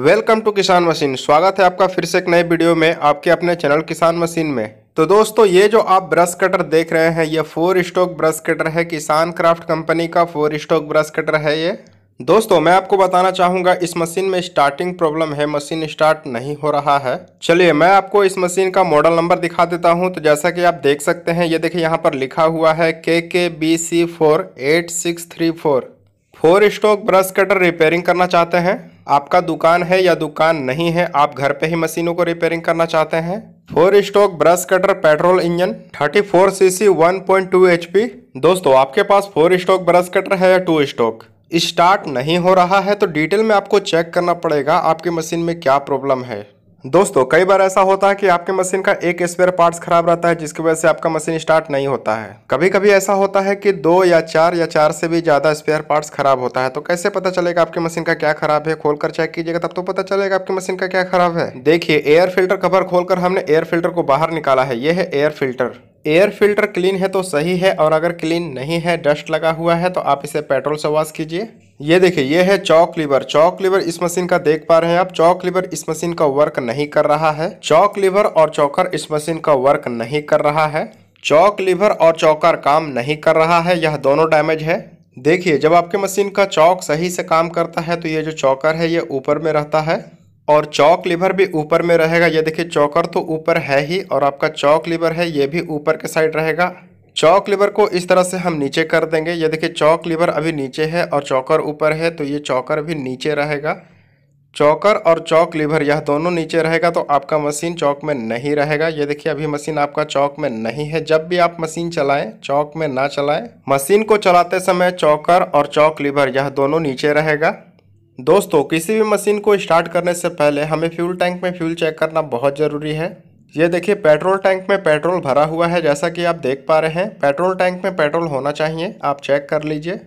welcome to किसान machine स्वागत है आपका फिर से एक नए वीडियो में आपके अपने चैनल किसान मशीन में तो दोस्तों ये जो आप ब्रश कटर देख रहे हैं ये फोर स्टॉक ब्रश कटर है किसान क्राफ्ट कंपनी का फोर स्टॉक ब्रश कटर है ये दोस्तों मैं आपको बताना चाहूंगा इस मशीन में स्टार्टिंग प्रॉब्लम है मशीन स्टार्ट नहीं हो रहा है चलिए मैं आपको इस मशीन का मॉडल नंबर दिखा देता हूँ तो जैसा कि आप देख सकते हैं ये देखिए यहाँ पर लिखा हुआ है K K B C four eight six three four four stroke brush cutter repairing करना चाहते हैं आपका दुकान है या दुकान नहीं है आप घर पे ही मशीनों को रिपेयरिंग करना चाहते हैं four stroke brush cutter petrol engine 34 CC one HP दोस्तों आपके पास फोर स्टॉक ब्रश कटर है या टू स्टॉक स्टार्ट नहीं हो रहा है तो डिटेल में आपको चेक करना पड़ेगा आपकी मशीन में क्या प्रॉब्लम है दोस्तों कई बार ऐसा होता है कि आपके मशीन का एक स्पेयर पार्ट्स खराब रहता है जिसकी वजह से आपका मशीन स्टार्ट नहीं होता है कभी कभी ऐसा होता है कि दो या चार या चार से भी ज़्यादा स्पेयर पार्ट्स खराब होता है तो कैसे पता चलेगा आपकी मशीन का क्या खराब है खोलकर चेक कीजिएगा तब तो पता चलेगा आपकी मशीन का क्या खराब है देखिए एयर फिल्टर कवर खोलकर हमने एयर फिल्टर को बाहर निकाला है ये है air filter air filter clean है तो सही है और अगर क्लीन नहीं है डस्ट लगा हुआ है तो आप इसे पेट्रोल से वॉश कीजिए ये देखिए ये है चौक लीवर चौक लीवर इस मशीन का देख पा रहे हैं आप चौक लीवर इस मशीन का वर्क नहीं कर रहा है चौक लीवर और चौकर इस मशीन का वर्क नहीं कर रहा है चौक लीवर और चौकर काम नहीं कर रहा है यह दोनों डैमेज है देखिए जब आपके मशीन का चौक सही से काम करता है तो ये जो चौकर है ये ऊपर में रहता है और चौक लीवर भी ऊपर में रहेगा ये देखिए चौकर तो ऊपर है ही और आपका चौक लीवर है ये भी ऊपर के साइड रहेगा चौक लीवर को इस तरह से हम नीचे कर देंगे ये देखिए चौक लीवर अभी नीचे है और चौकर ऊपर है तो ये चौकर भी नीचे रहेगा चौकर और चौक लीवर यह दोनों नीचे रहेगा तो आपका मशीन चौक में नहीं रहेगा ये देखिए अभी मशीन आपका चौक में नहीं है जब भी आप मशीन चलाएं चौक में ना चलाएं मशीन को चलाते समय चौकर और चौक लीवर यह दोनों नीचे रहेगा दोस्तों किसी भी मशीन को स्टार्ट करने से पहले हमें फ्यूल टैंक में फ्यूल चेक करना बहुत ज़रूरी है ये देखिए पेट्रोल टैंक में पेट्रोल भरा हुआ है जैसा कि आप देख पा रहे हैं पेट्रोल टैंक में पेट्रोल होना चाहिए आप चेक कर लीजिए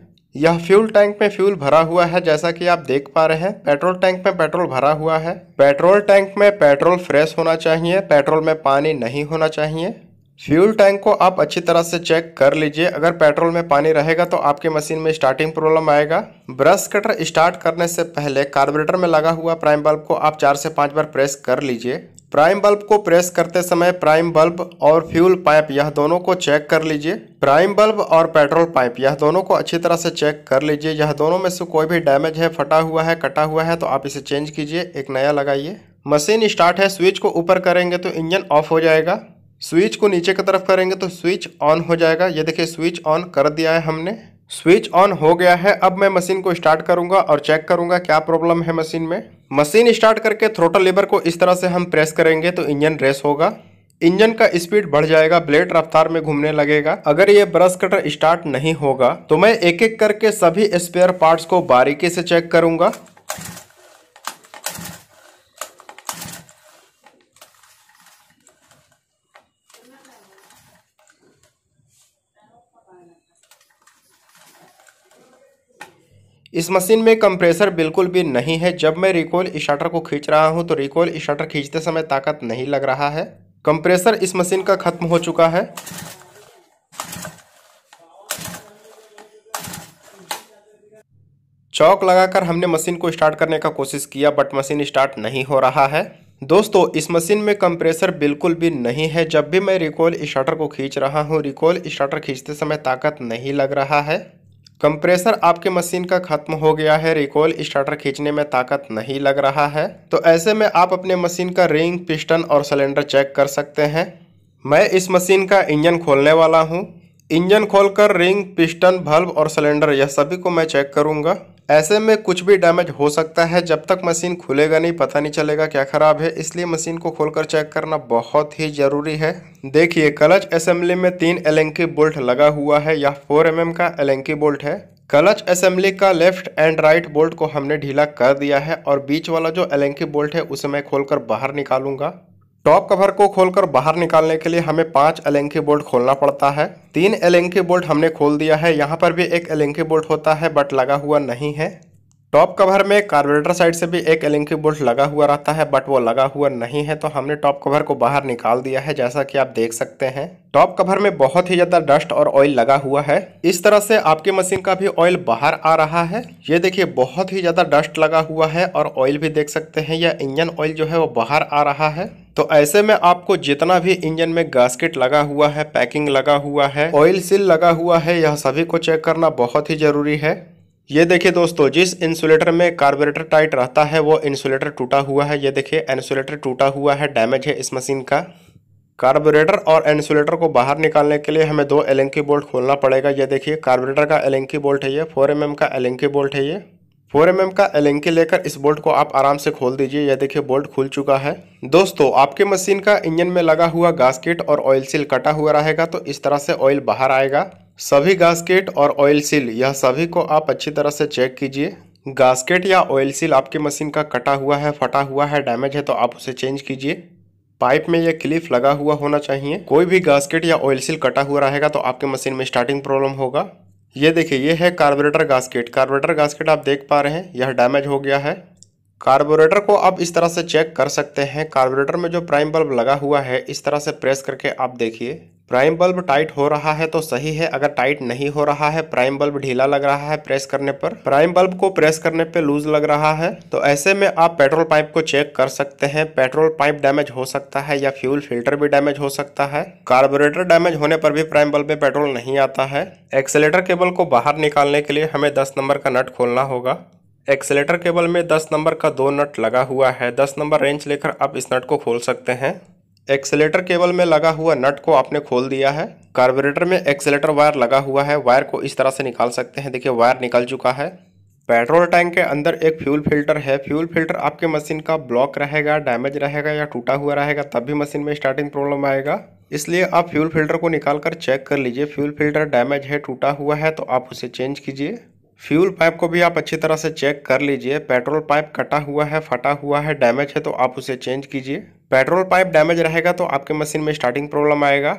यह फ्यूल टैंक में फ्यूल भरा हुआ है जैसा कि आप देख पा रहे हैं पेट्रोल टैंक में पेट्रोल भरा हुआ है पेट्रोल टैंक में पेट्रोल फ्रेश होना चाहिए पेट्रोल में पानी नहीं होना चाहिए फ्यूल टैंक को आप अच्छी तरह से चेक कर लीजिए अगर पेट्रोल में पानी रहेगा तो आपके मशीन में स्टार्टिंग प्रॉब्लम आएगा ब्रश कटर स्टार्ट करने से पहले कार्बोरेटर में लगा हुआ प्राइम बल्ब को आप चार से पाँच बार प्रेस कर लीजिए प्राइम बल्ब को प्रेस करते समय प्राइम बल्ब और फ्यूल पाइप यह दोनों को चेक कर लीजिए प्राइम बल्ब और पेट्रोल पाइप यह दोनों को अच्छी तरह से चेक कर लीजिए यह दोनों में से कोई भी डैमेज है फटा हुआ है कटा हुआ है तो आप इसे चेंज कीजिए एक नया लगाइए मशीन स्टार्ट है स्विच को ऊपर करेंगे तो इंजन ऑफ हो जाएगा स्विच को नीचे की तरफ करेंगे तो स्विच ऑन हो जाएगा ये देखिए स्विच ऑन कर दिया है हमने स्विच ऑन हो गया है अब मैं मशीन को स्टार्ट करूंगा और चेक करूंगा क्या प्रॉब्लम है मशीन में मशीन स्टार्ट करके थ्रोटल लेबर को इस तरह से हम प्रेस करेंगे तो इंजन रेस होगा इंजन का स्पीड बढ़ जाएगा ब्लेड रफ्तार में घूमने लगेगा अगर ये ब्रश कटर स्टार्ट नहीं होगा तो मैं एक एक करके सभी स्पेयर पार्ट्स को बारीकी से चेक करूंगा इस मशीन में कंप्रेसर बिल्कुल भी नहीं है जब मैं रिकॉल स्टार्टर को खींच रहा हूं तो रिकॉल स्टार्टर खींचते समय ताकत नहीं लग रहा है कंप्रेसर इस मशीन का खत्म हो चुका है चौक लगाकर हमने मशीन को स्टार्ट करने का कोशिश किया बट मशीन स्टार्ट नहीं हो रहा है दोस्तों इस मशीन में कंप्रेसर बिल्कुल भी नहीं है जब भी मैं रिकॉल स्टार्टर को खींच रहा हूँ रिकॉल स्टार्टर खींचते समय ताकत नहीं लग रहा है कंप्रेसर आपके मशीन का खत्म हो गया है रिकॉल स्टार्टर खींचने में ताकत नहीं लग रहा है तो ऐसे में आप अपने मशीन का रिंग पिस्टन और सिलेंडर चेक कर सकते हैं मैं इस मशीन का इंजन खोलने वाला हूँ इंजन खोलकर रिंग पिस्टन बल्ब और सिलेंडर यह सभी को मैं चेक करूँगा ऐसे में कुछ भी डैमेज हो सकता है जब तक मशीन खुलेगा नहीं पता नहीं चलेगा क्या ख़राब है इसलिए मशीन को खोलकर चेक करना बहुत ही ज़रूरी है देखिए क्लच असेंबली में तीन एलेंकी बोल्ट लगा हुआ है यह फोर एम का एलेंकी बोल्ट है क्लच असेंबली का लेफ्ट एंड राइट बोल्ट को हमने ढीला कर दिया है और बीच वाला जो एलेंकी बोल्ट है उसे मैं खोलकर बाहर निकालूंगा टॉप कवर को खोलकर बाहर निकालने के लिए हमें पांच एलेंकी बोल्ट खोलना पड़ता है तीन एलेंकी बोल्ट हमने खोल दिया है यहाँ पर भी एक एलेंकी बोल्ट होता है बट लगा हुआ नहीं है टॉप कवर में कार्बोरेटर साइड से भी एक एलेंकी बोल्ट लगा हुआ रहता है बट वो लगा हुआ नहीं है तो हमने टॉप कवर को बाहर निकाल दिया है जैसा कि आप देख सकते हैं टॉप कवर में बहुत ही ज़्यादा डस्ट और ऑयल लगा हुआ है इस तरह से आपकी मशीन का भी ऑयल बाहर आ रहा है ये देखिए बहुत ही ज़्यादा डस्ट लगा हुआ है और ऑयल भी देख सकते हैं या इंजन ऑयल जो है वो बाहर आ रहा है तो ऐसे में आपको जितना भी इंजन में गास्केट लगा हुआ है पैकिंग लगा हुआ है ऑयल सील लगा हुआ है यह सभी को चेक करना बहुत ही ज़रूरी है ये देखिए दोस्तों जिस इंसुलेटर में कार्बोरेटर टाइट रहता है वो इंसुलेटर टूटा हुआ है ये देखिए इंसुलेटर टूटा हुआ है डैमेज है इस मशीन का कार्बोरेटर और इंसुलेटर को बाहर निकालने के लिए हमें दो एलेंकी बोल्ट खोलना पड़ेगा ये देखिए कार्बोरेटर का एलेंकी बोल्ट है ये फोर एम का एलेंकी बोल्ट है ये फोर एम का एलेंकी लेकर इस बोल्ट को आप आराम से खोल दीजिए यह देखिए बोल्ट खुल चुका है दोस्तों आपके मशीन का इंजन में लगा हुआ गास्केट और ऑयल सील कटा हुआ रहेगा तो इस तरह से ऑयल बाहर आएगा सभी गास्केट और ऑयल सील यह सभी को आप अच्छी तरह से चेक कीजिए गास्केट या ऑयल सील आपके मशीन का कटा हुआ है फटा हुआ है डैमेज है तो आप उसे चेंज कीजिए पाइप में यह क्लिप लगा हुआ होना चाहिए कोई भी गास्केट या ऑयल सील कटा हुआ रहेगा तो आपके मशीन में स्टार्टिंग प्रॉब्लम होगा ये देखिए ये है कार्बोरेटर गास्केट कार्बोरेटर गास्केट आप देख पा रहे हैं यह डैमेज हो गया है कार्बोरेटर को आप इस तरह से चेक कर सकते हैं कार्बोरेटर में जो प्राइम बल्ब लगा हुआ है इस तरह से प्रेस करके आप देखिए प्राइम बल्ब टाइट हो रहा है तो सही है अगर टाइट नहीं हो रहा है प्राइम बल्ब ढीला लग रहा है प्रेस करने पर प्राइम बल्ब को प्रेस करने पर लूज लग रहा है तो ऐसे में आप पेट्रोल पाइप को चेक कर सकते हैं पेट्रोल पाइप डैमेज हो सकता है या फ्यूल फिल्टर भी डैमेज हो सकता है कार्बोरेटर डैमेज होने पर भी प्राइम बल्ब में पेट्रोल नहीं आता है एक्सेलेटर केबल को बाहर निकालने के लिए हमें दस नंबर का नट खोलना होगा एक्सेलेटर केबल में दस नंबर का दो नट लगा हुआ है दस नंबर रेंज लेकर आप इस नट को खोल सकते हैं एक्सेलेटर केबल में लगा हुआ नट को आपने खोल दिया है कार्बोरेटर में एक्सेलेटर वायर लगा हुआ है वायर को इस तरह से निकाल सकते हैं देखिए वायर निकल चुका है पेट्रोल टैंक के अंदर एक फ्यूल फिल्टर है फ्यूल फिल्टर आपके मशीन का ब्लॉक रहेगा डैमेज रहेगा या टूटा हुआ रहेगा तब भी मशीन में स्टार्टिंग प्रॉब्लम आएगा इसलिए आप फ्यूल फिल्टर को निकाल कर चेक कर लीजिए फ्यूल फिल्टर डैमेज है टूटा हुआ है तो आप उसे चेंज कीजिए फ्यूल पाइप को भी आप अच्छी तरह से चेक कर लीजिए पेट्रोल पाइप कटा हुआ है फटा हुआ है डैमेज है तो आप उसे चेंज कीजिए पेट्रोल पाइप डैमेज रहेगा तो आपके मशीन में स्टार्टिंग प्रॉब्लम आएगा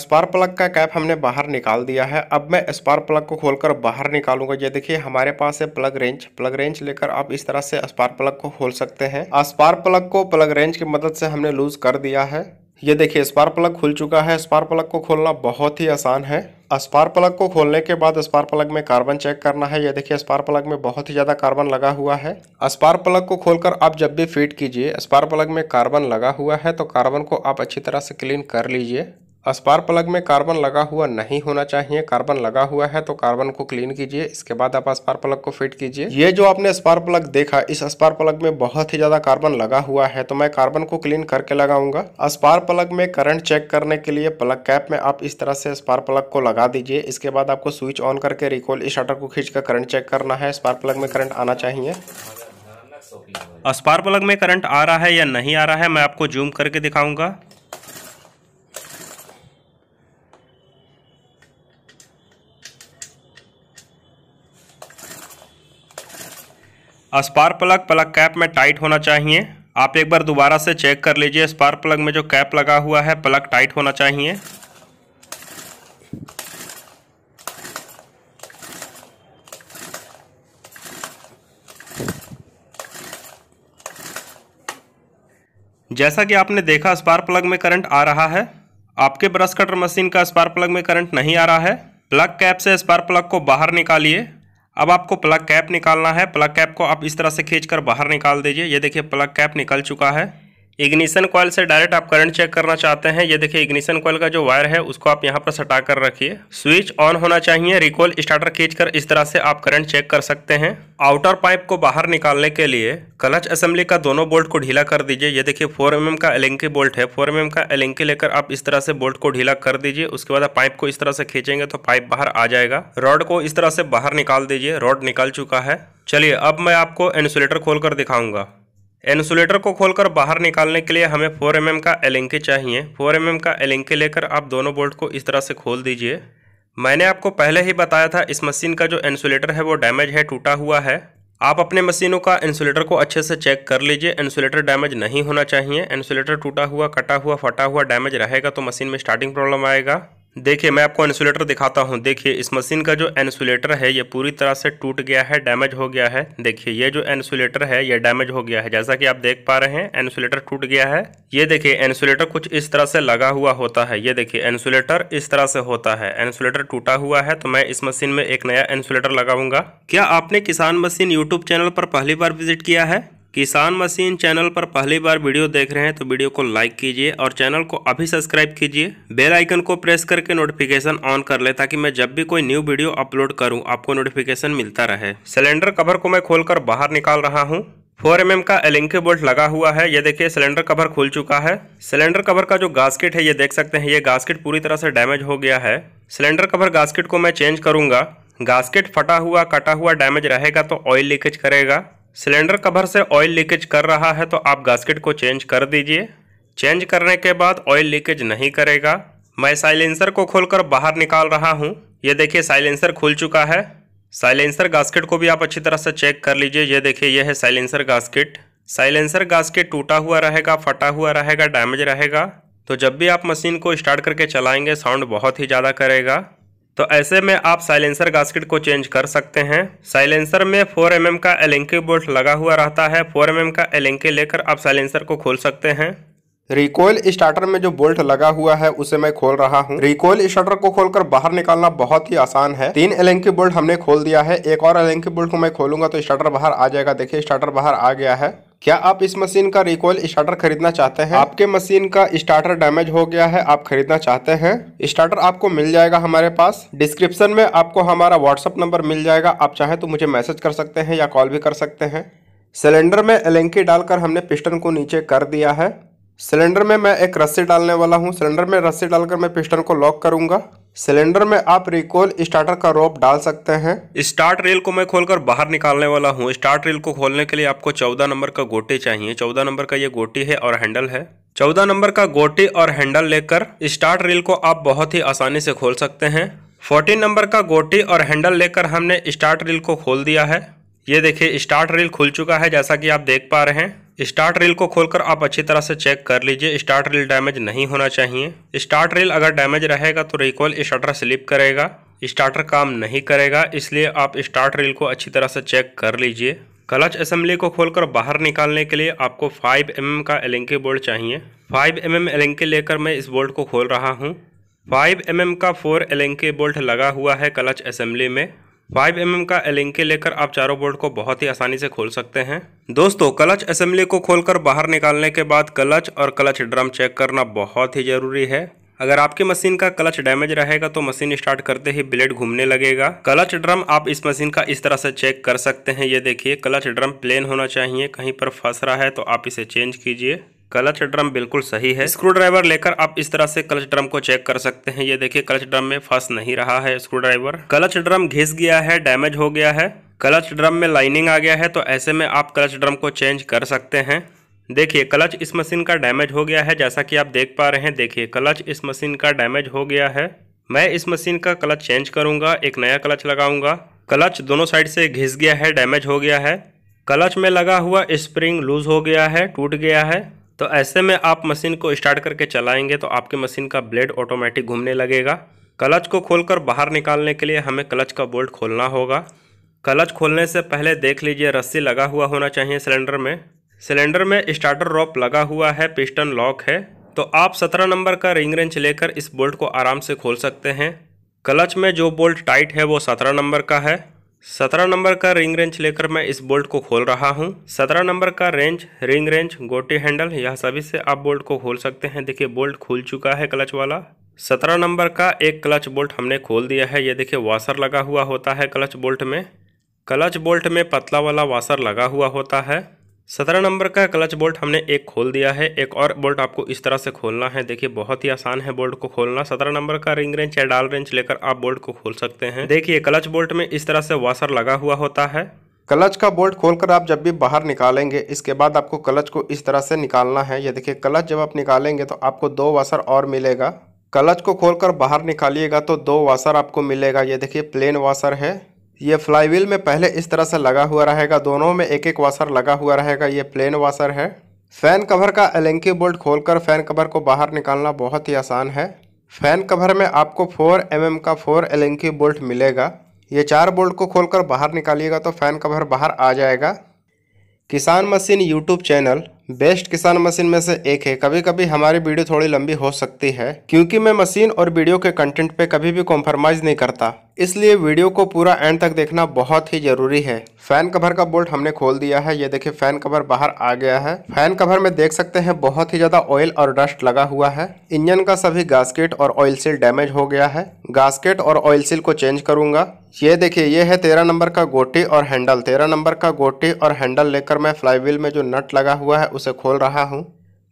स्पार प्लग का कैप हमने बाहर निकाल दिया है अब मैं स्पार प्लग को खोलकर बाहर निकालूंगा ये देखिए हमारे पास है प्लग रेंज प्लग रेंज लेकर आप इस तरह से स्पार प्लग को खोल सकते हैं स्पार प्लग को प्लग रेंज की मदद से हमने लूज कर दिया है ये देखिए स्पार प्लग खुल चुका है स्पार प्लग को खोलना बहुत ही आसान है स्पार प्लग को खोलने के बाद स्पार प्लग में कार्बन चेक करना है ये देखिए स्पार प्लग में बहुत ही ज़्यादा कार्बन लगा हुआ है स्पार प्लग को खोलकर आप जब भी फिट कीजिए स्पार प्लग में कार्बन लगा हुआ है तो कार्बन को आप अच्छी तरह से क्लीन कर लीजिए स्पार प्लग में कार्बन लगा हुआ नहीं होना चाहिए कार्बन लगा हुआ है तो कार्बन को क्लीन कीजिए इसके बाद आप स्पार प्लग को फिट कीजिए ये जो आपने स्पार प्लग देखा इस स्पार प्लग में बहुत ही ज्यादा कार्बन लगा हुआ है तो मैं कार्बन को क्लीन करके लगाऊंगा स्पार प्लग में करंट चेक करने के लिए प्लग कैप में आप इस तरह से स्पार प्लग को लगा दीजिए इसके बाद आपको स्विच ऑन करके रिकॉल शटर को खींच कर करंट चेक करना है स्पार प्लग में करंट आना चाहिए स्पार प्लग में करंट आ रहा है या नहीं आ रहा है मैं आपको जूम करके दिखाऊंगा स्पार प्लग प्लग कैप में टाइट होना चाहिए आप एक बार दोबारा से चेक कर लीजिए स्पार प्लग में जो कैप लगा हुआ है प्लग टाइट होना चाहिए जैसा कि आपने देखा स्पार प्लग में करंट आ रहा है आपके ब्रश कटर मशीन का स्पार प्लग में करंट नहीं आ रहा है प्लग कैप से स्पार प्लग को बाहर निकालिए अब आपको प्लग कैप निकालना है प्लग कैप को आप इस तरह से खींचकर बाहर निकाल दीजिए ये देखिए प्लग कैप निकल चुका है इग्निशन कॉल से डायरेक्ट आप करंट चेक करना चाहते हैं ये देखिए इग्निशन कॉल का जो वायर है उसको आप यहाँ पर सटा कर रखिए स्विच ऑन होना चाहिए रिकॉल स्टार्टर खींच कर इस तरह से आप करंट चेक कर सकते हैं आउटर पाइप को बाहर निकालने के लिए क्लच असेंबली का दोनों बोल्ट को ढीला कर दीजिए ये देखिए फोर एम mm का एलिंकी बोल्ट है फोर एम mm का एलिंकी लेकर आप इस तरह से बोल्ट को ढीला कर दीजिए उसके बाद आप पाइप को इस तरह से खींचेंगे तो पाइप बाहर आ जाएगा रॉड को इस तरह से बाहर निकाल दीजिए रॉड निकाल चुका है चलिए अब मैं आपको इंसुलेटर खोल कर दिखाऊंगा इंसुलेटर को खोलकर बाहर निकालने के लिए हमें 4 एम mm का एलिंके चाहिए 4 एम mm का एलिंके लेकर आप दोनों बोल्ट को इस तरह से खोल दीजिए मैंने आपको पहले ही बताया था इस मशीन का जो इंसुलेटर है वो डैमेज है टूटा हुआ है आप अपने मशीनों का इंसुलेटर को अच्छे से चेक कर लीजिए इंसुलेटर डैमेज नहीं होना चाहिए इंसुलेटर टूटा हुआ कटा हुआ फटा हुआ डैमेज रहेगा तो मशीन में स्टार्टिंग प्रॉब्लम आएगा देखिए मैं आपको इंसुलेटर दिखाता हूँ देखिए इस मशीन का जो इंसुलेटर है ये पूरी तरह से टूट गया है डैमेज हो गया है देखिए ये जो इंसुलेटर है ये डैमेज हो गया है जैसा कि आप देख पा रहे हैं इंसुलेटर टूट गया है ये देखिए इंसुलेटर कुछ इस तरह से लगा हुआ होता है ये देखिए इंसुलेटर इस तरह से होता है इंसुलेटर टूटा हुआ है तो मैं इस मशीन में एक नया इंसुलेटर लगाऊंगा क्या आपने किसान मशीन यूट्यूब चैनल पर पहली बार विजिट किया है किसान मशीन चैनल पर पहली बार वीडियो देख रहे हैं तो वीडियो को लाइक कीजिए और चैनल को अभी सब्सक्राइब कीजिए बेल आइकन को प्रेस करके नोटिफिकेशन ऑन कर ले ताकि मैं जब भी कोई न्यू वीडियो अपलोड करूं आपको नोटिफिकेशन मिलता रहे सिलेंडर कवर को मैं खोलकर बाहर निकाल रहा हूं 4 एम mm का एलिंके बोल्ट लगा हुआ है ये देखिए सिलेंडर कवर खुल चुका है सिलेंडर कवर का जो गास्केट है ये देख सकते हैं ये गास्केट पूरी तरह से डैमेज हो गया है सिलेंडर कवर गास्केट को मैं चेंज करूंगा गास्केट फटा हुआ कटा हुआ डैमेज रहेगा तो ऑयल लीकेज करेगा सिलेंडर कवर से ऑयल लीकेज कर रहा है तो आप गास्केट को चेंज कर दीजिए चेंज करने के बाद ऑयल लीकेज नहीं करेगा मैं साइलेंसर को खोलकर बाहर निकाल रहा हूँ ये देखिए साइलेंसर खुल चुका है साइलेंसर गास्केट को भी आप अच्छी तरह से चेक कर लीजिए ये देखिए यह है साइलेंसर गास्केट साइलेंसर गास्केट टूटा हुआ रहेगा फटा हुआ रहेगा डैमेज रहेगा तो जब भी आप मशीन को स्टार्ट करके चलाएंगे साउंड बहुत ही ज़्यादा करेगा तो ऐसे में आप साइलेंसर गास्केट को चेंज कर सकते हैं साइलेंसर में 4 एम mm का एलेंके बोल्ट लगा हुआ रहता है 4 एम mm का एलेंके लेकर आप साइलेंसर को खोल सकते हैं रिकॉयल स्टार्टर में जो बोल्ट लगा हुआ है उसे मैं खोल रहा हूँ रिकॉयल स्टार्टर को खोलकर बाहर निकालना बहुत ही आसान है तीन एलेंकी बोल्ट हमने खोल दिया है एक और एलेंकी बोल्ट को मैं खोलूंगा तो स्टार्टर बाहर आ जाएगा देखिए स्टार्टर बाहर आ गया है क्या आप इस मशीन का रिकॉइल स्टार्टर खरीदना चाहते हैं आपके मशीन का स्टार्टर डैमेज हो गया है आप खरीदना चाहते हैं स्टार्टर आपको मिल जाएगा हमारे पास डिस्क्रिप्शन में आपको हमारा व्हाट्सअप नंबर मिल जाएगा आप चाहें तो मुझे मैसेज कर सकते हैं या कॉल भी कर सकते हैं सिलेंडर में एलेंकी डालकर हमने पिस्टन को नीचे कर दिया है सिलेंडर में मैं एक रस्सी डालने वाला हूँ सिलेंडर में रस्सी डालकर मैं पिस्टन को लॉक करूंगा सिलेंडर में आप रिकॉल स्टार्टर का रोप डाल सकते हैं स्टार्ट रेल को मैं खोलकर बाहर निकालने वाला हूँ स्टार्ट रेल को खोलने के लिए आपको चौदह नंबर का गोटी चाहिए चौदह नंबर का ये गोटी है और हैंडल है चौदह नंबर का गोटी और हैंडल लेकर स्टार्ट रेल को आप बहुत ही आसानी से खोल सकते हैं फोर्टीन नंबर का गोटी और हैंडल लेकर हमने स्टार्ट रेल को खोल दिया है ये देखिए स्टार्ट रील खुल चुका है जैसा कि आप देख पा रहे हैं स्टार्ट रील को खोलकर आप अच्छी तरह से चेक कर लीजिए स्टार्ट रील डैमेज नहीं होना चाहिए स्टार्ट रील अगर डैमेज रहेगा तो रिकॉल स्टार्टर स्लिप करेगा स्टार्टर काम नहीं करेगा इसलिए आप स्टार्ट रील को अच्छी तरह से चेक कर लीजिए क्लच असेंबली को खोलकर बाहर निकालने के लिए आपको 5 एम mm का एलेंके बोल्ट चाहिए 5 एम mm एलेंके लेकर मैं इस बोल्ट को खोल रहा हूँ 5 एम mm का 4 एलेंके बोल्ट लगा हुआ है क्लच असेंबली में फाइव एम का एलिंके लेकर आप चारों बोर्ड को बहुत ही आसानी से खोल सकते हैं दोस्तों क्लच असेंबली को खोलकर बाहर निकालने के बाद क्लच और क्लच ड्रम चेक करना बहुत ही ज़रूरी है अगर आपकी मशीन का क्लच डैमेज रहेगा तो मशीन स्टार्ट करते ही ब्लेड घूमने लगेगा क्लच ड्रम आप इस मशीन का इस तरह से चेक कर सकते हैं ये देखिए क्लच ड्रम प्लेन होना चाहिए कहीं पर फंस रहा है तो आप इसे चेंज कीजिए क्लच ड्रम बिल्कुल सही है स्क्रू ड्राइवर लेकर आप इस तरह से क्लच ड्रम को चेक कर सकते हैं ये देखिए क्लच ड्रम में फंस नहीं रहा है स्क्रू ड्राइवर क्लच ड्रम घिस गया है डैमेज हो गया है क्लच ड्रम में लाइनिंग आ गया है तो ऐसे में आप क्लच ड्रम को चेंज कर सकते हैं देखिए क्लच इस मशीन का डैमेज हो गया है जैसा कि आप देख पा रहे हैं देखिए क्लच इस मशीन का डैमेज हो गया है मैं इस मशीन का क्लच चेंज करूंगा एक नया क्लच लगाऊंगा क्लच दोनों साइड से घिस गया है डैमेज हो गया है क्लच में लगा हुआ स्प्रिंग लूज हो गया है टूट गया है तो ऐसे में आप मशीन को स्टार्ट करके चलाएंगे तो आपकी मशीन का ब्लेड ऑटोमेटिक घूमने लगेगा क्लच को खोलकर बाहर निकालने के लिए हमें क्लच का बोल्ट खोलना होगा क्लच खोलने से पहले देख लीजिए रस्सी लगा हुआ होना चाहिए सिलेंडर में सिलेंडर में स्टार्टर रॉप लगा हुआ है पिस्टन लॉक है तो आप सत्रह नंबर का रिंग रेंच लेकर इस बोल्ट को आराम से खोल सकते हैं क्लच में जो बोल्ट टाइट है वो सत्रह नंबर का है सत्रह नंबर का रिंग रेंज लेकर मैं इस बोल्ट को खोल रहा हूं सत्रह नंबर का रेंज रिंग रेंज गोटी हैंडल यह सभी से आप बोल्ट को खोल सकते हैं देखिए बोल्ट खुल चुका है क्लच वाला सत्रह नंबर का एक क्लच बोल्ट हमने खोल दिया है ये देखिए वाशर लगा हुआ होता है क्लच बोल्ट में क्लच बोल्ट में पतला वाला वाशर लगा हुआ होता है सत्रह नंबर का क्लच बोल्ट हमने एक खोल दिया है एक और बोल्ट आपको इस तरह से खोलना है देखिए बहुत ही आसान है बोल्ट को खोलना सत्रह नंबर का रिंग रेंच या डाल रेंच लेकर आप बोल्ट को खोल सकते हैं देखिए क्लच बोल्ट में इस तरह से वाशर लगा हुआ होता है क्लच का बोल्ट खोलकर आप जब भी बाहर निकालेंगे इसके बाद आपको क्लच को इस तरह से निकालना है ये देखिए क्लच जब आप निकालेंगे तो आपको दो वाशर और मिलेगा क्लच को खोलकर बाहर निकालिएगा तो दो वाशर आपको मिलेगा ये देखिए प्लेन वाशर है ये फ्लाईव्हील में पहले इस तरह से लगा हुआ रहेगा दोनों में एक एक वाशर लगा हुआ रहेगा ये प्लेन वाशर है फैन कवर का एलेंकी बोल्ट खोलकर फैन कवर को बाहर निकालना बहुत ही आसान है फैन कवर में आपको 4 एम mm का 4 एलेंकी बोल्ट मिलेगा ये चार बोल्ट को खोलकर बाहर निकालिएगा तो फैन कवर बाहर आ जाएगा Kisan machine YouTube channel best Kisan machine में से एक है कभी कभी हमारी वीडियो थोड़ी लंबी हो सकती है क्योंकि मैं मशीन और वीडियो के कंटेंट पे कभी भी कॉम्प्रोमाइज़ नहीं करता इसलिए वीडियो को पूरा एंड तक देखना बहुत ही जरूरी है फैन कवर का बोल्ट हमने खोल दिया है ये देखिए फैन कवर बाहर आ गया है फैन कवर में देख सकते हैं बहुत ही ज्यादा ऑयल और डस्ट लगा हुआ है इंजन का सभी गास्केट और ऑयल सील डैमेज हो गया है गास्केट और ऑयल सील को चेंज करूंगा ये देखिए ये है तेरह नंबर का गोटी और हैंडल तेरह नंबर का गोटी और हैंडल लेकर मैं फ्लाईव्हील में जो नट लगा हुआ है उस उसे खोल रहा हूँ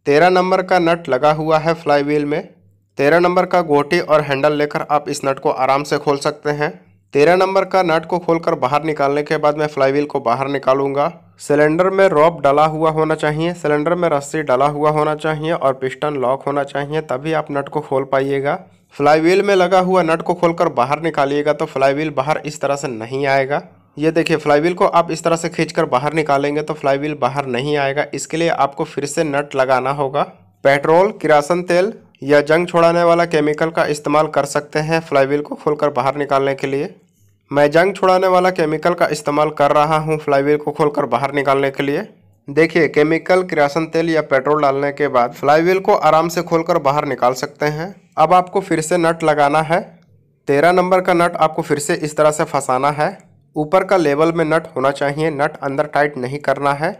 तेरह नंबर का नट लगा हुआ है फ्लाई व्हील में तेरह नंबर का गोटी और हैंडल लेकर आप इस नट को आराम से खोल सकते हैं तेरह नंबर का नट को खोलकर बाहर निकालने के बाद मैं फ्लाई व्हील को बाहर निकालूंगा सिलेंडर में रॉप डला हुआ होना चाहिए सिलेंडर में रस्सी डला हुआ होना चाहिए और पिस्टन लॉक होना चाहिए तभी आप नट को खोल पाइएगा फ्लाई व्हील में लगा हुआ नट को खोलकर बाहर निकालिएगा तो फ्लाई व्हील बाहर इस तरह से नहीं आएगा ये देखिए व्हील को आप इस तरह से खींचकर बाहर निकालेंगे तो व्हील बाहर नहीं आएगा इसके लिए आपको फिर से नट लगाना होगा पेट्रोल किरासन तेल या जंग छोड़ाने वाला केमिकल का इस्तेमाल कर सकते हैं व्हील को खोलकर बाहर निकालने के लिए मैं जंग छुड़ाने वाला केमिकल का इस्तेमाल कर रहा हूँ व्हील को खोलकर बाहर निकालने के लिए देखिए केमिकल किरासन तेल या पेट्रोल डालने के बाद व्हील को आराम से खोलकर बाहर निकाल सकते हैं अब आपको फिर से नट लगाना है तेरह नंबर का नट आपको फिर से इस तरह से फंसाना है ऊपर का लेवल में नट होना चाहिए नट अंदर टाइट नहीं करना है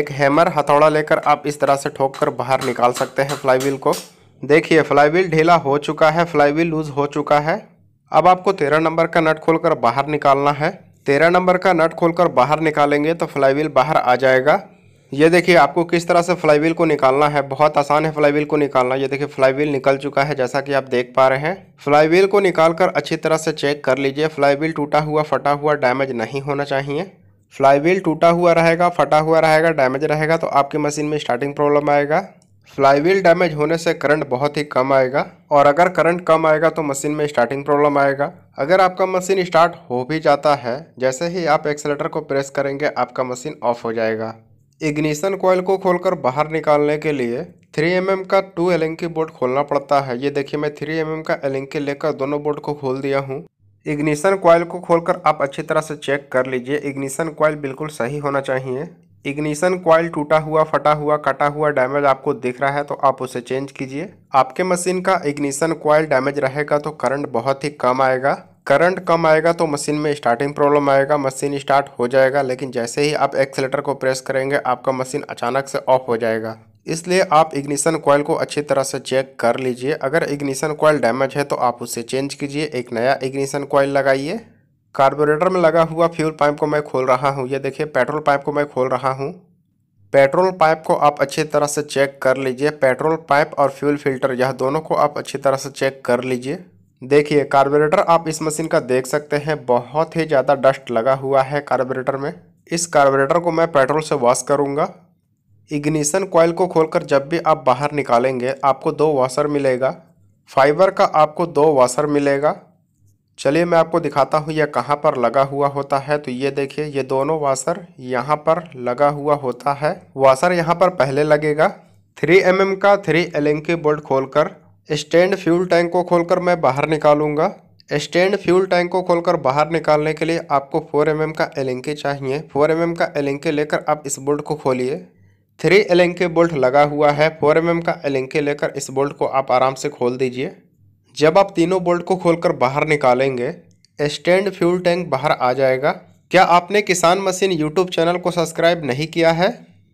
एक हैमर हथौड़ा लेकर आप इस तरह से ठोक कर बाहर निकाल सकते हैं व्हील को देखिए व्हील ढीला हो चुका है व्हील लूज़ हो चुका है अब आपको तेरह नंबर का नट खोलकर बाहर निकालना है तेरह नंबर का नट खोलकर बाहर निकालेंगे तो व्हील बाहर आ जाएगा ये देखिए आपको किस तरह से फ्लाईवील को निकालना है बहुत आसान है फ्लाईवील को निकालना ये देखिए फ्लाईवील निकल चुका है जैसा कि आप देख पा रहे हैं फ्लाईवील को निकालकर अच्छी तरह से चेक कर लीजिए फ्लाईवील टूटा हुआ फटा हुआ डैमेज नहीं होना चाहिए फ्लाईवील टूटा हुआ रहेगा फटा हुआ रहेगा डैमेज रहेगा तो आपकी मशीन में स्टार्टिंग प्रॉब्लम आएगा फ्लाईवील डैमेज होने से करंट बहुत ही कम आएगा और अगर करंट कम आएगा तो मशीन में स्टार्टिंग प्रॉब्लम आएगा अगर आपका मशीन स्टार्ट हो भी जाता है जैसे ही आप एक्सलेटर को प्रेस करेंगे आपका मशीन ऑफ हो जाएगा इग्निशन कोयल को खोलकर बाहर निकालने के लिए 3 एम mm का 2 एलेंकी बोर्ड खोलना पड़ता है ये देखिए मैं 3 एम mm का एलेंकी लेकर दोनों बोर्ड को खोल दिया हूँ इग्निशन कोयल को खोलकर आप अच्छी तरह से चेक कर लीजिए इग्निशन कोयल बिल्कुल सही होना चाहिए इग्निशन कोयल टूटा हुआ फटा हुआ कटा हुआ डैमेज आपको दिख रहा है तो आप उसे चेंज कीजिए आपके मशीन का इग्निशन कोयल डैमेज रहेगा तो करंट बहुत ही कम आएगा करंट कम आएगा तो मशीन में स्टार्टिंग प्रॉब्लम आएगा मशीन स्टार्ट हो जाएगा लेकिन जैसे ही आप एक्सेलेटर को प्रेस करेंगे आपका मशीन अचानक से ऑफ हो जाएगा इसलिए आप इग्निशन कॉयल को अच्छी तरह से चेक कर लीजिए अगर इग्निशन कॉयल डैमेज है तो आप उसे चेंज कीजिए एक नया इग्निशन कॉयल लगाइए कार्बोरेटर में लगा हुआ फ्यूल पाइप को मैं खोल रहा हूँ ये देखिए पेट्रोल पाइप को मैं खोल रहा हूँ पेट्रोल पाइप को आप अच्छी तरह से चेक कर लीजिए पेट्रोल पाइप और फ्यूल फिल्टर यह दोनों को आप अच्छी तरह से चेक कर लीजिए देखिए कार्बोरेटर आप इस मशीन का देख सकते हैं बहुत ही ज़्यादा डस्ट लगा हुआ है कार्बोरेटर में इस कार्बोरेटर को मैं पेट्रोल से वॉश करूँगा इग्निशन कॉयल को खोलकर जब भी आप बाहर निकालेंगे आपको दो वॉशर मिलेगा फाइबर का आपको दो वॉशर मिलेगा चलिए मैं आपको दिखाता हूँ यह कहाँ पर लगा हुआ होता है तो ये देखिए ये दोनों वाशर यहाँ पर लगा हुआ होता है वाशर यहाँ पर पहले लगेगा 3 एम mm का 3 एल बोल्ट खोलकर स्टैंड फ्यूल टैंक को खोलकर मैं बाहर निकालूंगा स्टैंड फ्यूल टैंक को खोलकर बाहर निकालने के लिए आपको 4 एम mm का एलेंके चाहिए 4 एम mm का एलेंके लेकर आप इस बोल्ट को खोलिए थ्री एलेंके बोल्ट लगा हुआ है 4 एम mm का एलेंके लेकर इस बोल्ट को आप आराम से खोल दीजिए जब आप तीनों बोल्ट को खोलकर बाहर निकालेंगे स्टैंड फ्यूल टैंक बाहर आ जाएगा क्या आपने किसान मशीन यूट्यूब चैनल को सब्सक्राइब नहीं किया है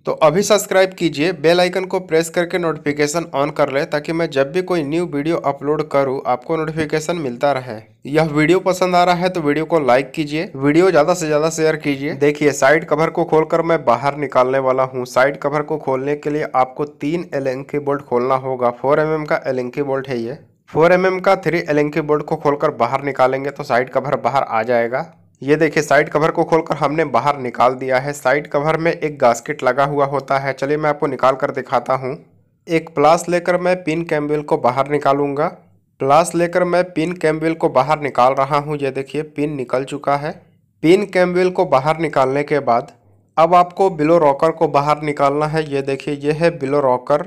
तो अभी सब्सक्राइब कीजिए बेल आइकन को प्रेस करके नोटिफिकेशन ऑन कर लें ताकि मैं जब भी कोई न्यू वीडियो अपलोड करूं आपको नोटिफिकेशन मिलता रहे यह वीडियो पसंद आ रहा है तो वीडियो को लाइक कीजिए वीडियो ज़्यादा से ज़्यादा शेयर कीजिए देखिए साइड कवर को खोलकर मैं बाहर निकालने वाला हूँ साइड कवर को खोलने के लिए आपको तीन एल बोल्ट खोलना होगा फोर एम का एल बोल्ट है ये फोर एम का थ्री एल बोल्ट को खोलकर बाहर निकालेंगे तो साइड कवर बाहर आ जाएगा ये देखिए साइड कवर को खोलकर हमने बाहर निकाल दिया है साइड कवर में एक गास्केट लगा हुआ होता है चलिए मैं आपको निकाल कर दिखाता हूँ एक प्लास लेकर मैं पिन कैम्बिल को बाहर निकालूंगा प्लास लेकर मैं पिन कैम्बिल को बाहर निकाल रहा हूँ ये देखिए पिन निकल चुका है पिन कैम्बिल को बाहर निकालने के बाद अब आपको बिलो रॉकर को बाहर निकालना है ये देखिए ये है below rocker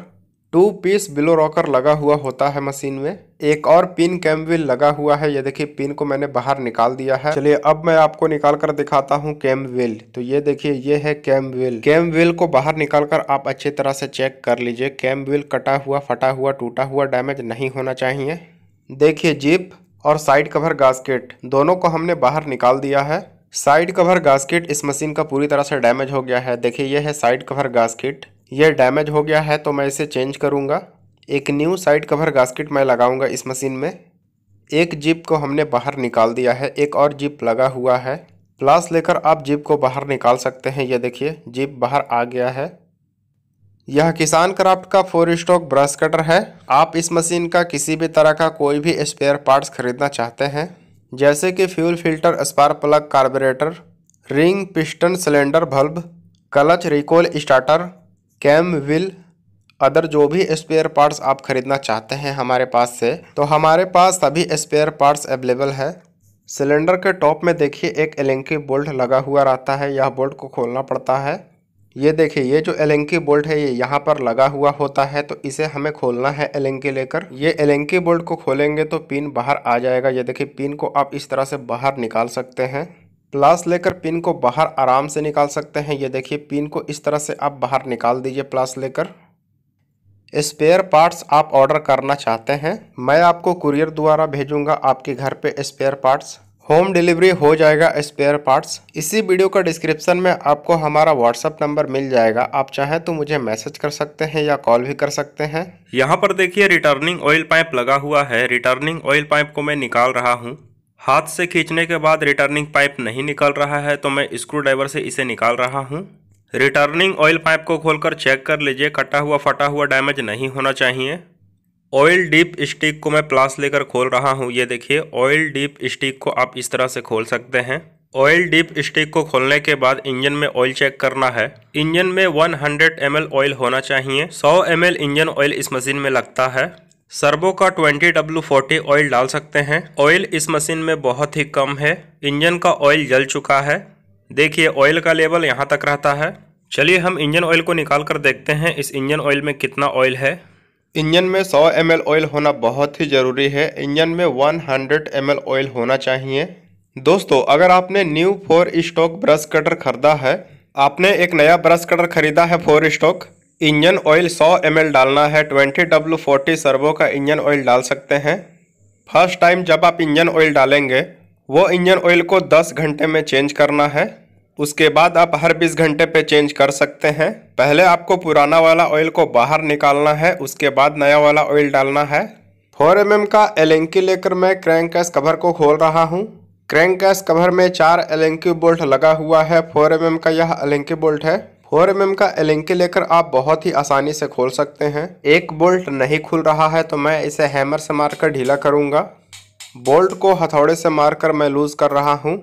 two piece below rocker लगा हुआ होता है मशीन में एक और पिन कैम व्हील लगा हुआ है ये देखिए पिन को मैंने बाहर निकाल दिया है चलिए अब मैं आपको निकाल कर दिखाता हूँ कैम व्हील तो ये देखिए ये है कैम व्हील कैम व्हील को बाहर निकाल कर आप अच्छी तरह से चेक कर लीजिए कैम व्हील कटा हुआ फटा हुआ टूटा हुआ डैमेज नहीं होना चाहिए देखिए जीप और साइड कवर गास्केट दोनों को हमने बाहर निकाल दिया है साइड कवर गास्केट इस मशीन का पूरी तरह से डैमेज हो गया है देखिए यह है साइड कवर गास्केट यह डैमेज हो गया है तो मैं इसे चेंज करूँगा एक न्यू साइड कवर गास्केट मैं लगाऊंगा इस मशीन में एक जिप को हमने बाहर निकाल दिया है एक और जिप लगा हुआ है प्लास लेकर आप जिप को बाहर निकाल सकते हैं यह देखिए जिप बाहर आ गया है यह किसान क्राफ्ट का फोर स्टॉक ब्रश कटर है आप इस मशीन का किसी भी तरह का कोई भी स्पेयर पार्ट्स खरीदना चाहते हैं जैसे कि fuel filter spark plug carburettor ring piston cylinder bulb clutch recoil starter cam wheel other जो भी स्पेयर पार्ट्स आप खरीदना चाहते हैं हमारे पास से तो हमारे पास सभी स्पेयर पार्ट्स अवेलेबल है सिलेंडर के टॉप में देखिए एक एलेंकी बोल्ट लगा हुआ रहता है यह बोल्ट को खोलना पड़ता है ये देखिए ये जो एलेंकी बोल्ट है ये यहाँ पर लगा हुआ होता है तो इसे हमें खोलना है एलेंकी लेकर ये एलेंकी बोल्ट को खोलेंगे तो पिन बाहर आ जाएगा ये देखिए पिन को आप इस तरह से बाहर निकाल सकते हैं प्लस लेकर पिन को बाहर आराम से निकाल सकते हैं ये देखिए पिन को इस तरह से आप बाहर निकाल दीजिए प्लस लेकर स्पेयर पार्ट्स आप ऑर्डर करना चाहते हैं मैं आपको कुरियर द्वारा भेजूंगा आपके घर पे स्पेयर पार्ट्स होम डिलीवरी हो जाएगा स्पेयर पार्ट्स इसी वीडियो का डिस्क्रिप्शन में आपको हमारा व्हाट्सअप नंबर मिल जाएगा आप चाहें तो मुझे मैसेज कर सकते हैं या कॉल भी कर सकते हैं यहाँ पर देखिए रिटर्निंग ऑयल पाइप लगा हुआ है रिटर्निंग ऑयल पाइप को मैं निकाल रहा हूँ हाथ से खींचने के बाद रिटर्निंग पाइप नहीं निकल रहा है तो मैं स्क्रू ड्राइवर से इसे निकाल रहा हूँ रिटर्निंग ऑयल पाइप को खोलकर चेक कर लीजिए कटा हुआ फटा हुआ डैमेज नहीं होना चाहिए ऑयल डीप स्टिक को मैं प्लास लेकर खोल रहा हूँ ये देखिए ऑयल डीप स्टिक को आप इस तरह से खोल सकते हैं ऑयल डीप स्टिक को खोलने के बाद इंजन में ऑयल चेक करना है इंजन में 100 ml ऑयल होना चाहिए 100 ml इंजन ऑयल इस मशीन में लगता है सर्बो का 20W40 ऑयल डाल सकते हैं ऑयल इस मशीन में बहुत ही कम है इंजन का ऑयल जल चुका है देखिए ऑयल का लेवल यहाँ तक रहता है चलिए हम इंजन ऑयल को निकाल कर देखते हैं इस इंजन ऑयल में कितना ऑयल है इंजन में 100 एम ऑयल होना बहुत ही ज़रूरी है इंजन में 100 एम ऑयल होना चाहिए दोस्तों अगर आपने new four stroke brush cutter खरीदा है आपने एक नया ब्रश कटर खरीदा है four stroke engine oil 100 M डालना है 20W40 डब्ल्यू फोर्टी सर्वो का इंजन ऑयल डाल सकते हैं फर्स्ट टाइम जब आप इंजन ऑयल डालेंगे वो इंजन ऑयल को 10 घंटे में चेंज करना है उसके बाद आप हर 20 घंटे पे चेंज कर सकते हैं पहले आपको पुराना वाला ऑयल को बाहर निकालना है उसके बाद नया वाला ऑयल डालना है फोर एम mm का एलेंकी लेकर मैं क्रैंक कैश कवर को खोल रहा हूँ क्रैंक कैश कवर में चार एलेंकी बोल्ट लगा हुआ है फोर एम mm का यह एलेंकी बोल्ट है फोर एम का एलिंकी लेकर आप बहुत ही आसानी से खोल सकते हैं एक बोल्ट नहीं खुल रहा है तो मैं इसे हैमर से मारकर ढीला करूंगा बोल्ट को हथौड़े से मारकर मैं लूज़ कर रहा हूँ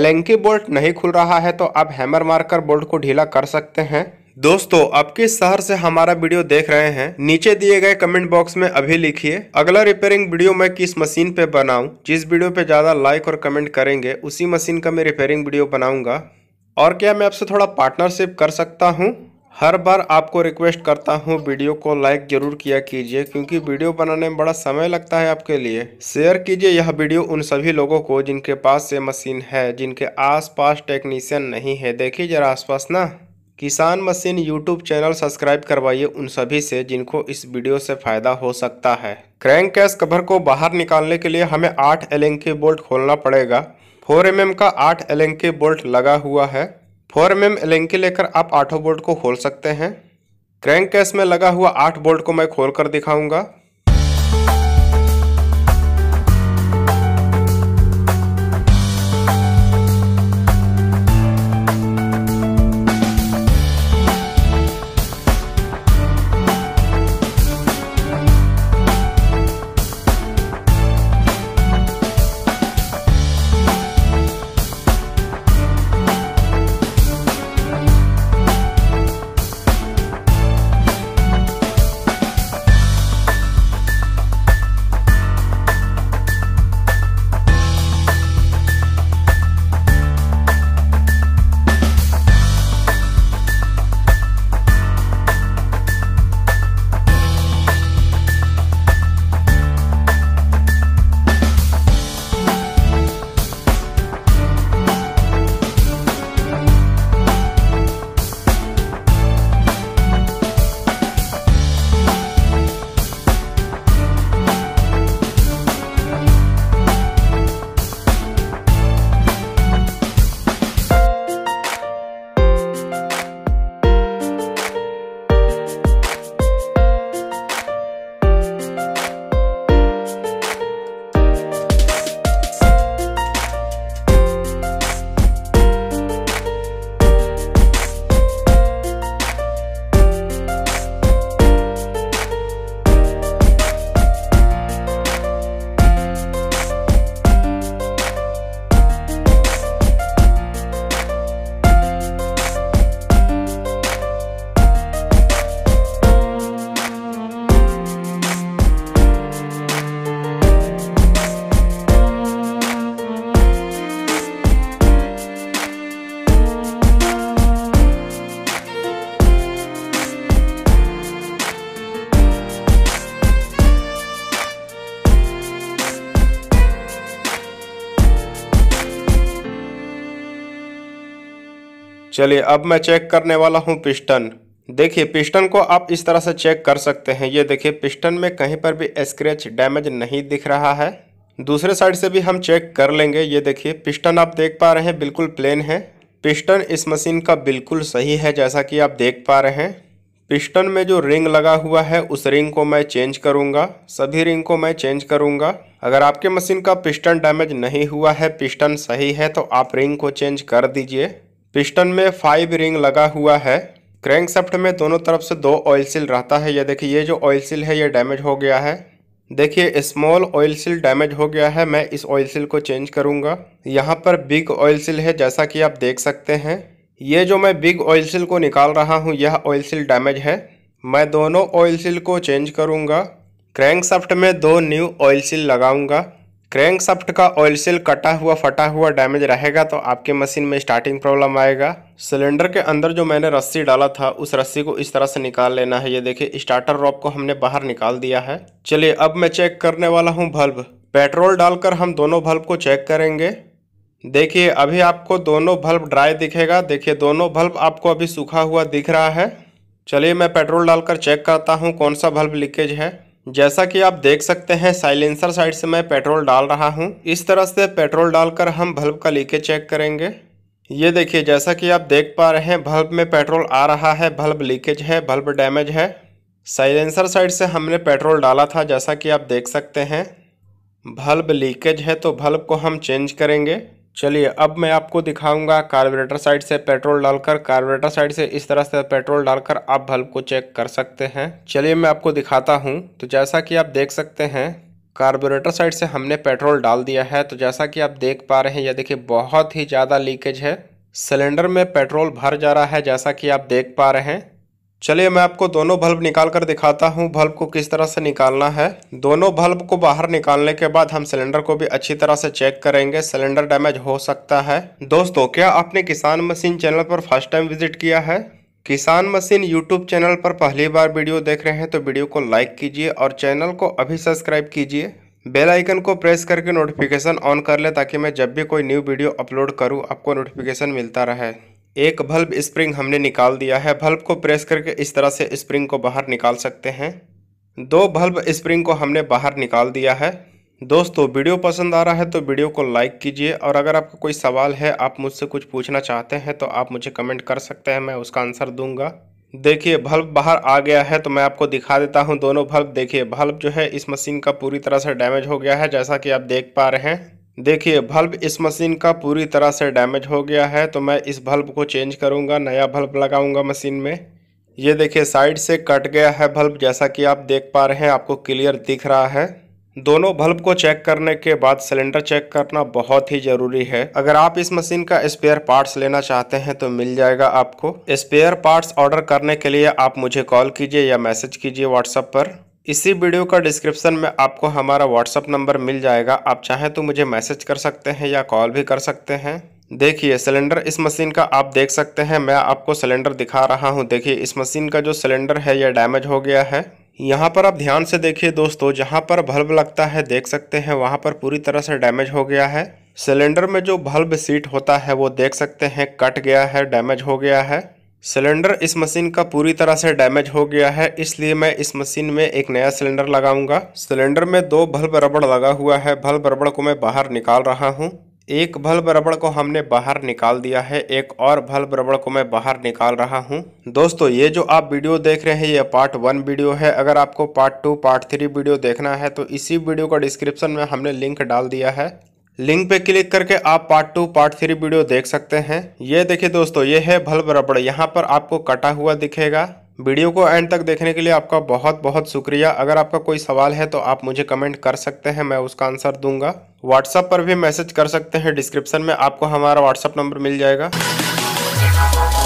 एलेंकी बोल्ट नहीं खुल रहा है तो आप हैमर मारकर बोल्ट को ढीला कर सकते हैं दोस्तों आप किस शहर से हमारा वीडियो देख रहे हैं नीचे दिए गए कमेंट बॉक्स में अभी लिखिए अगला रिपेयरिंग वीडियो मैं किस मशीन पे बनाऊं जिस वीडियो पे ज़्यादा लाइक और कमेंट करेंगे उसी मशीन का मैं रिपेयरिंग वीडियो बनाऊंगा और क्या मैं आपसे थोड़ा पार्टनरशिप कर सकता हूँ हर बार आपको रिक्वेस्ट करता हूँ वीडियो को लाइक ज़रूर किया कीजिए क्योंकि वीडियो बनाने में बड़ा समय लगता है आपके लिए शेयर कीजिए यह वीडियो उन सभी लोगों को जिनके पास से मशीन है जिनके आसपास टेक्नीशियन नहीं है देखिए जरा आसपास ना किसान मशीन यूट्यूब चैनल सब्सक्राइब करवाइए उन सभी से जिनको इस वीडियो से फ़ायदा हो सकता है क्रैंक कैश कवर को बाहर निकालने के लिए हमें आठ के बोल्ट खोलना पड़ेगा फोर एम का आठ एलेंके बोल्ट लगा हुआ है फोर एम एम एलेंके लेकर आप आठों बोल्ट को खोल सकते हैं क्रैंक केस में लगा हुआ आठ बोल्ट को मैं खोल कर दिखाऊंगा चलिए अब मैं चेक करने वाला हूँ पिस्टन देखिए पिस्टन को आप इस तरह से चेक कर सकते हैं ये देखिए पिस्टन में कहीं पर भी स्क्रैच डैमेज नहीं दिख रहा है दूसरे साइड से भी हम चेक कर लेंगे ये देखिए पिस्टन आप देख पा रहे हैं बिल्कुल प्लेन है पिस्टन इस मशीन का बिल्कुल सही है जैसा कि आप देख पा रहे हैं पिस्टन में जो रिंग लगा हुआ है उस रिंग को मैं चेंज करूंगा सभी रिंग को मैं चेंज करूंगा अगर आपके मशीन का पिस्टन डैमेज नहीं हुआ है पिस्टन सही है तो आप रिंग को चेंज कर दीजिए पिस्टन में फाइव रिंग लगा हुआ है क्रैंकशाफ्ट में दोनों तरफ से दो ऑयल सील रहता है ये देखिए ये जो ऑयल सील है ये डैमेज हो गया है देखिए स्मॉल ऑयल सील डैमेज हो गया है मैं इस ऑयल सील को चेंज करूंगा यहाँ पर बिग ऑयल सील है जैसा कि आप देख सकते हैं ये जो मैं बिग ऑयल सील को निकाल रहा हूँ यह ऑयल सील डैमेज है मैं दोनों ऑयल सील को चेंज करूँगा क्रैंकशाफ्ट में दो न्यू ऑयल सील लगाऊंगा क्रैंक सफ्ट का ऑयल सेल कटा हुआ फटा हुआ डैमेज रहेगा तो आपके मशीन में स्टार्टिंग प्रॉब्लम आएगा सिलेंडर के अंदर जो मैंने रस्सी डाला था उस रस्सी को इस तरह से निकाल लेना है ये देखिए स्टार्टर रॉप को हमने बाहर निकाल दिया है चलिए अब मैं चेक करने वाला हूँ बल्ब पेट्रोल डालकर हम दोनों बल्ब को चेक करेंगे देखिए अभी आपको दोनों बल्ब ड्राई दिखेगा देखिए दोनों बल्ब आपको अभी सूखा हुआ दिख रहा है चलिए मैं पेट्रोल डालकर चेक करता हूँ कौन सा बल्ब लीकेज है जैसा कि आप देख सकते हैं साइलेंसर साइड से मैं पेट्रोल डाल रहा हूं इस तरह से पेट्रोल डालकर हम बल्ब का लीकेज चेक करेंगे ये देखिए जैसा कि आप देख पा रहे हैं बल्ब में पेट्रोल आ रहा है बल्ब लीकेज है बल्ब डैमेज है साइलेंसर साइड से हमने पेट्रोल डाला था जैसा कि आप देख सकते हैं बल्ब लीकेज है तो बल्ब को हम चेंज करेंगे चलिए अब मैं आपको दिखाऊंगा कार्बोरेटर साइड से पेट्रोल डालकर कार्बोरेटर साइड से इस तरह से पेट्रोल डालकर आप बल्ब को चेक कर सकते हैं चलिए मैं आपको दिखाता हूँ तो जैसा कि आप देख सकते हैं कार्बोरेटर साइड से हमने पेट्रोल डाल दिया है तो जैसा कि आप देख पा रहे हैं यह देखिए बहुत ही ज़्यादा लीकेज है सिलेंडर में पेट्रोल भर जा रहा है जैसा कि आप देख पा रहे हैं चलिए मैं आपको दोनों बल्ब निकाल कर दिखाता हूँ बल्ब को किस तरह से निकालना है दोनों बल्ब को बाहर निकालने के बाद हम सिलेंडर को भी अच्छी तरह से चेक करेंगे सिलेंडर डैमेज हो सकता है दोस्तों क्या आपने किसान मशीन चैनल पर फर्स्ट टाइम विजिट किया है किसान मशीन यूट्यूब चैनल पर पहली बार वीडियो देख रहे हैं तो वीडियो को लाइक कीजिए और चैनल को अभी सब्सक्राइब कीजिए बेल आइकन को प्रेस करके नोटिफिकेशन ऑन कर ले ताकि मैं जब भी कोई न्यू वीडियो अपलोड करूँ आपको नोटिफिकेशन मिलता रहे एक बल्ब स्प्रिंग हमने निकाल दिया है बल्ब को प्रेस करके इस तरह से स्प्रिंग को बाहर निकाल सकते हैं दो बल्ब स्प्रिंग को हमने बाहर निकाल दिया है दोस्तों वीडियो पसंद आ रहा है तो वीडियो को लाइक कीजिए और अगर आपका कोई सवाल है आप मुझसे कुछ पूछना चाहते हैं तो आप मुझे कमेंट कर सकते हैं मैं उसका आंसर दूंगा देखिए बल्ब बाहर आ गया है तो मैं आपको दिखा देता हूं दोनों बल्ब देखिए बल्ब जो है इस मशीन का पूरी तरह से डैमेज हो गया है जैसा कि आप देख पा रहे हैं देखिए बल्ब इस मशीन का पूरी तरह से डैमेज हो गया है तो मैं इस बल्ब को चेंज करूंगा नया बल्ब लगाऊंगा मशीन में ये देखिए साइड से कट गया है बल्ब जैसा कि आप देख पा रहे हैं आपको क्लियर दिख रहा है दोनों बल्ब को चेक करने के बाद सिलेंडर चेक करना बहुत ही ज़रूरी है अगर आप इस मशीन का स्पेयर पार्ट्स लेना चाहते हैं तो मिल जाएगा आपको स्पेयर पार्ट्स ऑर्डर करने के लिए आप मुझे कॉल कीजिए या मैसेज कीजिए व्हाट्सएप पर इसी वीडियो का डिस्क्रिप्शन में आपको हमारा व्हाट्सअप नंबर मिल जाएगा आप चाहें तो मुझे मैसेज कर सकते हैं या कॉल भी कर सकते हैं देखिए सिलेंडर इस मशीन का आप देख सकते हैं मैं आपको सिलेंडर दिखा रहा हूं देखिए इस मशीन का जो सिलेंडर है यह डैमेज हो गया है यहाँ पर आप ध्यान से देखिए दोस्तों जहाँ पर बल्ब लगता है देख सकते हैं वहाँ पर पूरी तरह से डैमेज हो गया है सिलेंडर में जो बल्ब सीट होता है वो देख सकते हैं कट गया है डैमेज हो गया है सिलेंडर इस मशीन का पूरी तरह से डैमेज हो गया है इसलिए मैं इस मशीन में एक नया सिलेंडर लगाऊंगा सिलेंडर में दो बल्ब रबड़ लगा हुआ है बल्ब रबड़ को मैं बाहर निकाल रहा हूं एक बल्ब रबड़ को हमने बाहर निकाल दिया है एक और बल्ब रबड़ को मैं बाहर निकाल रहा हूं दोस्तों ये जो आप वीडियो देख रहे हैं ये पार्ट वन वीडियो है अगर आपको part two part three video देखना है तो इसी वीडियो का डिस्क्रिप्शन में हमने लिंक डाल दिया है लिंक पे क्लिक करके आप part two part three video देख सकते हैं ये देखिए दोस्तों ये है भल्ब रबड़ यहाँ पर आपको कटा हुआ दिखेगा वीडियो को एंड तक देखने के लिए आपका बहुत बहुत शुक्रिया अगर आपका कोई सवाल है तो आप मुझे कमेंट कर सकते हैं मैं उसका आंसर दूंगा व्हाट्सएप पर भी मैसेज कर सकते हैं डिस्क्रिप्शन में आपको हमारा व्हाट्सएप नंबर मिल जाएगा